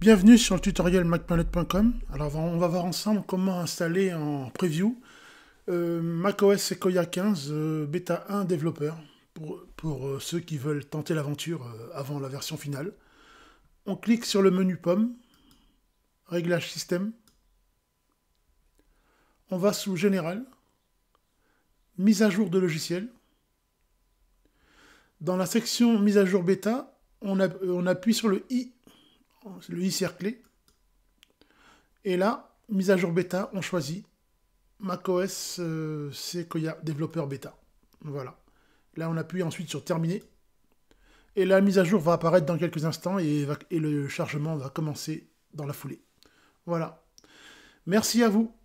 bienvenue sur le tutoriel macplanet.com. Alors on va voir ensemble comment installer en preview euh, macOS Sequoia 15 Beta 1 développeur pour, euh, ceux qui veulent tenter l'aventure euh, avant la version finale. On clique sur le menu pomme, réglage système. On va sous général, mise à jour de logiciel. Dans la section mise à jour bêta, on appuie sur le i le i cerclé. Et là, mise à jour bêta, on choisit macOS euh, OS Sequoia développeur bêta. Voilà. Là, on appuie ensuite sur terminer. Et la mise à jour va apparaître dans quelques instants et, va, et le chargement va commencer dans la foulée. Voilà. Merci à vous.